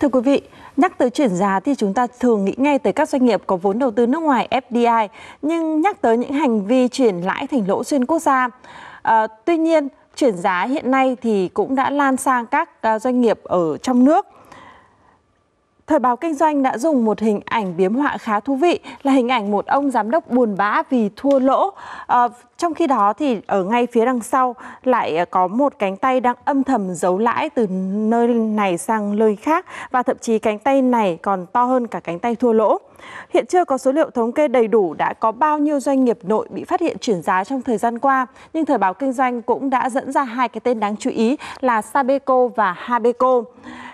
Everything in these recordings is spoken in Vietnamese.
Thưa quý vị, nhắc tới chuyển giá thì chúng ta thường nghĩ ngay tới các doanh nghiệp có vốn đầu tư nước ngoài FDI, nhưng nhắc tới những hành vi chuyển lãi thành lỗ xuyên quốc gia. À, tuy nhiên, chuyển giá hiện nay thì cũng đã lan sang các ờ, doanh nghiệp ở trong nước. Thời báo kinh doanh đã dùng một hình ảnh biếm họa khá thú vị là hình ảnh một ông giám đốc buồn bã vì thua lỗ. À, trong khi đó thì ở ngay phía đằng sau lại ờ, có một cánh tay đang âm thầm giấu lãi từ nơi này sang nơi khác và thậm chí cánh tay này còn to hơn cả cánh tay thua lỗ. Hiện chưa có số liệu thống kê đầy đủ đã có bao nhiêu doanh nghiệp nội bị phát hiện chuyển giá trong thời gian qua, nhưng thời báo kinh doanh cũng đã dẫn ra hai cái tên đáng chú ý là Sabeco và Habeco.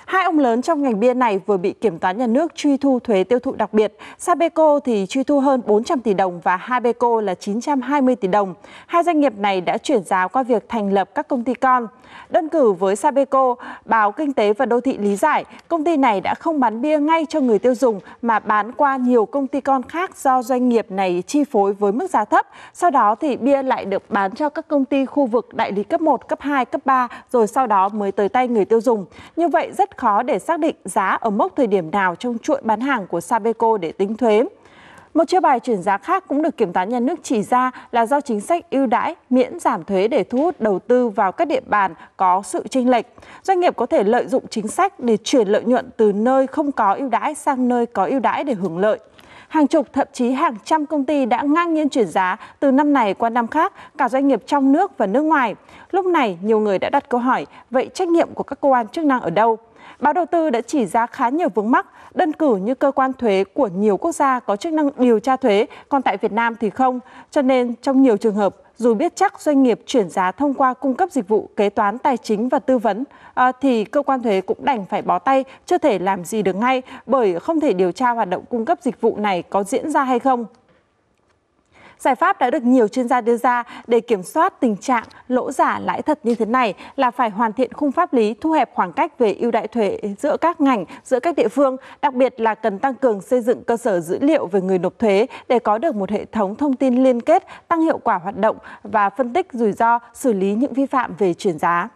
Hai ông lớn trong ngành bia này vừa bị Kiểm toán Nhà nước truy thu thuế tiêu thụ đặc biệt. Sabeco thì truy thu hơn 400 tỷ đồng và Habeco là 920 tỷ đồng. Hai doanh nghiệp này đã chuyển giá qua việc thành lập các công ty con. Đơn cử với Sabeco, báo Kinh tế và Đô thị lý giải, công ty này đã không bán bia ngay cho người tiêu dùng mà bán qua nhiều công ty con khác do doanh nghiệp này chi phối với mức giá thấp. Sau đó thì bia lại được bán cho các công ty khu vực đại lý cấp 1, cấp 2, cấp 3 rồi sau đó mới tới tay người tiêu dùng. Như vậy rất khó để xác định giá ở mốc thời điểm nào trong chuỗi bán hàng của Sabeco để tính thuế. Một chiêu bài chuyển giá khác cũng được Kiểm toán Nhà nước chỉ ra là do chính sách ưu đãi miễn giảm thuế để thu hút đầu tư vào các địa bàn có sự chênh lệch. Doanh nghiệp có thể lợi dụng chính sách để chuyển lợi nhuận từ nơi không có ưu đãi sang nơi có ưu đãi để hưởng lợi. Hàng chục thậm chí hàng trăm công ty đã ngang nhiên chuyển giá từ năm này qua năm khác, cả doanh nghiệp trong nước và nước ngoài. Lúc này, nhiều người đã đặt câu hỏi, vậy trách nhiệm của các cơ quan chức năng ở đâu? Báo đầu tư đã chỉ ra khá nhiều vướng mắc, đơn cử như cơ quan thuế của nhiều quốc gia có chức năng điều tra thuế, còn tại Việt Nam thì không. Cho nên trong nhiều trường hợp, dù biết chắc doanh nghiệp chuyển giá thông qua cung cấp dịch vụ kế toán tài chính và tư vấn à, thì cơ quan thuế cũng đành phải bó tay chưa thể làm gì được ngay bởi không thể điều tra hoạt động cung cấp dịch vụ này có diễn ra hay không Giải pháp đã được nhiều chuyên gia đưa ra để kiểm soát tình trạng lỗ giả lãi thật như thế này là phải hoàn thiện khung pháp lý thu hẹp khoảng cách về ưu đại thuế giữa các ngành, giữa các địa phương, đặc biệt là cần tăng cường xây dựng cơ sở dữ liệu về người nộp thuế để có được một hệ thống thông tin liên kết, tăng hiệu quả hoạt động và phân tích rủi ro, xử lý những vi phạm về chuyển giá.